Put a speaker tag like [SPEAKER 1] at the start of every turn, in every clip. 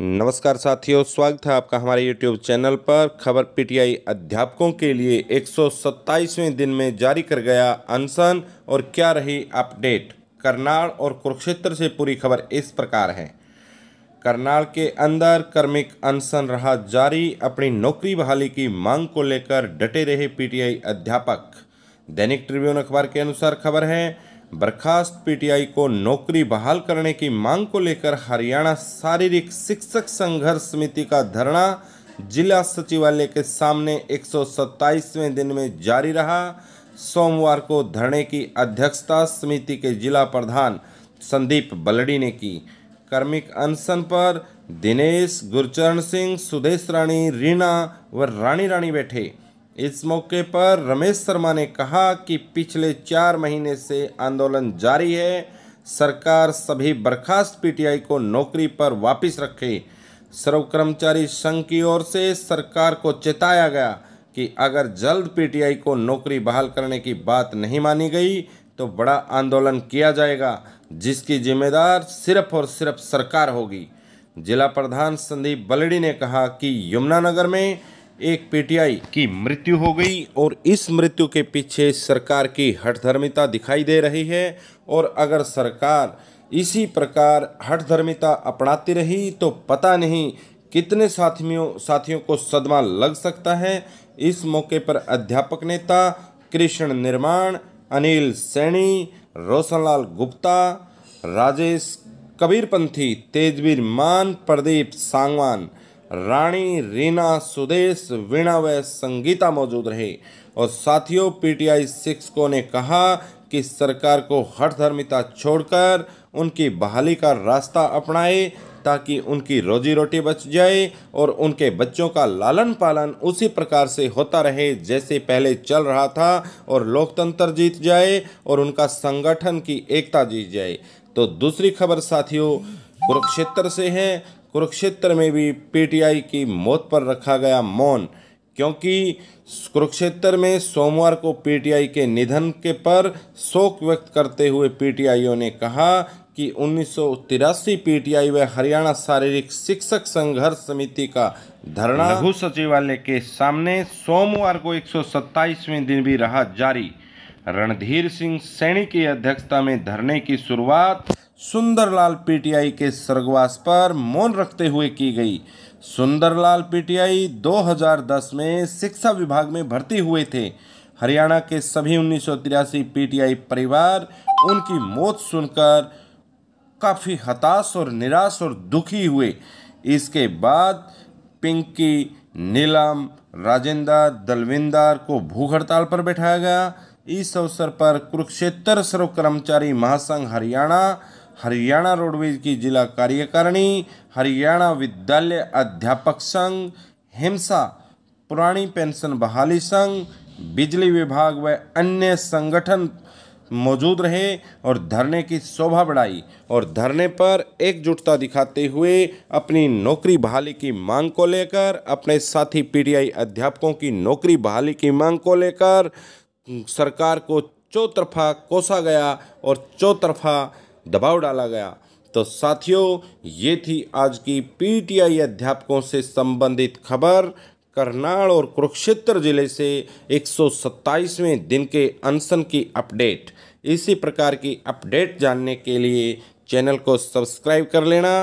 [SPEAKER 1] नमस्कार साथियों स्वागत है आपका हमारे यूट्यूब चैनल पर खबर पीटीआई अध्यापकों के लिए एक दिन में जारी कर गया अनशन और क्या रही अपडेट करनाल और कुरुक्षेत्र से पूरी खबर इस प्रकार है करनाल के अंदर कर्मिक अनशन रहा जारी अपनी नौकरी बहाली की मांग को लेकर डटे रहे पीटीआई अध्यापक दैनिक ट्रिब्यून अखबार के अनुसार खबर है बर्खास्त पीटीआई को नौकरी बहाल करने की मांग को लेकर हरियाणा शारीरिक शिक्षक संघर्ष समिति का धरना जिला सचिवालय के सामने 127वें दिन में जारी रहा सोमवार को धरने की अध्यक्षता समिति के जिला प्रधान संदीप बलड़ी ने की कर्मिक अनशन पर दिनेश गुरचरण सिंह सुदेश रानी रीना व रानी रानी बैठे इस मौके पर रमेश शर्मा ने कहा कि पिछले चार महीने से आंदोलन जारी है सरकार सभी बर्खास्त पीटीआई को नौकरी पर वापस रखे सर्व कर्मचारी संघ की ओर से सरकार को चेताया गया कि अगर जल्द पीटीआई को नौकरी बहाल करने की बात नहीं मानी गई तो बड़ा आंदोलन किया जाएगा जिसकी जिम्मेदार सिर्फ और सिर्फ सरकार होगी जिला प्रधान संदीप बलड़ी ने कहा कि यमुनानगर में एक पीटीआई की मृत्यु हो गई और इस मृत्यु के पीछे सरकार की हठधर्मिता दिखाई दे रही है और अगर सरकार इसी प्रकार हठधर्मिता अपनाती रही तो पता नहीं कितने साथियों साथियों को सदमा लग सकता है इस मौके पर अध्यापक नेता कृष्ण निर्माण अनिल सैनी रोशनलाल गुप्ता राजेश कबीरपंथी तेजवीर मान प्रदीप सांगवान रानी रीना सुदेश वीणा व संगीता मौजूद रहे और साथियों पीटीआई सिक्स को ने कहा कि सरकार को हर धर्मिता छोड़कर उनकी बहाली का रास्ता अपनाए ताकि उनकी रोजी रोटी बच जाए और उनके बच्चों का लालन पालन उसी प्रकार से होता रहे जैसे पहले चल रहा था और लोकतंत्र जीत जाए और उनका संगठन की एकता जीत जाए तो दूसरी खबर साथियों कुरुक्षेत्र से है कुरुक्षेत्र में भी पीटीआई की मौत पर रखा गया मौन क्योंकि कुरुक्षेत्र में सोमवार को पीटीआई के निधन के पर शोक व्यक्त करते हुए पीटीआईओ ने कहा कि उन्नीस पीटीआई व हरियाणा शारीरिक शिक्षक संघर्ष समिति का धरना लघु सचिवालय के सामने सोमवार को 127वें दिन भी रहा जारी रणधीर सिंह सैनी की अध्यक्षता में धरने की शुरुआत सुंदरलाल पीटीआई के स्वर्गवास पर मौन रखते हुए की गई सुंदरलाल पीटीआई 2010 में शिक्षा विभाग में भर्ती हुए थे हरियाणा के सभी उन्नीस पीटीआई परिवार उनकी मौत सुनकर काफ़ी हताश और निराश और दुखी हुए इसके बाद पिंकी नीलम राजेंद्र दलविंदर को भूख हड़ताल पर बैठाया गया इस अवसर पर कुरुक्षेत्र सर्व कर्मचारी महासंघ हरियाणा हरियाणा रोडवेज की जिला कार्यकारिणी हरियाणा विद्यालय अध्यापक संघ हिमसा पुरानी पेंशन बहाली संघ बिजली विभाग व अन्य संगठन मौजूद रहे और धरने की शोभा बढ़ाई और धरने पर एकजुटता दिखाते हुए अपनी नौकरी बहाली की मांग को लेकर अपने साथी पीटीआई अध्यापकों की नौकरी बहाली की मांग को लेकर सरकार को चौतरफा कोसा गया और चौतरफा दबाव डाला गया तो साथियों ये थी आज की पीटीआई अध्यापकों से संबंधित खबर करनाल और कुरुक्षेत्र जिले से 127वें दिन के अनशन की अपडेट इसी प्रकार की अपडेट जानने के लिए चैनल को सब्सक्राइब कर लेना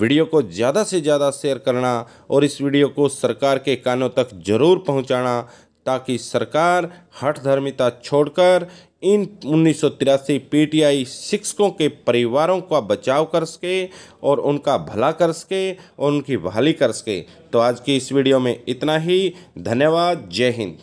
[SPEAKER 1] वीडियो को ज़्यादा से ज़्यादा शेयर करना और इस वीडियो को सरकार के कानों तक जरूर पहुंचाना ताकि सरकार हठधर्मिता छोड़कर इन उन्नीस सौ तिरासी पीटीआई शिक्षकों के परिवारों का बचाव कर सके और उनका भला कर सके और उनकी बहाली कर सके तो आज की इस वीडियो में इतना ही धन्यवाद जय हिंद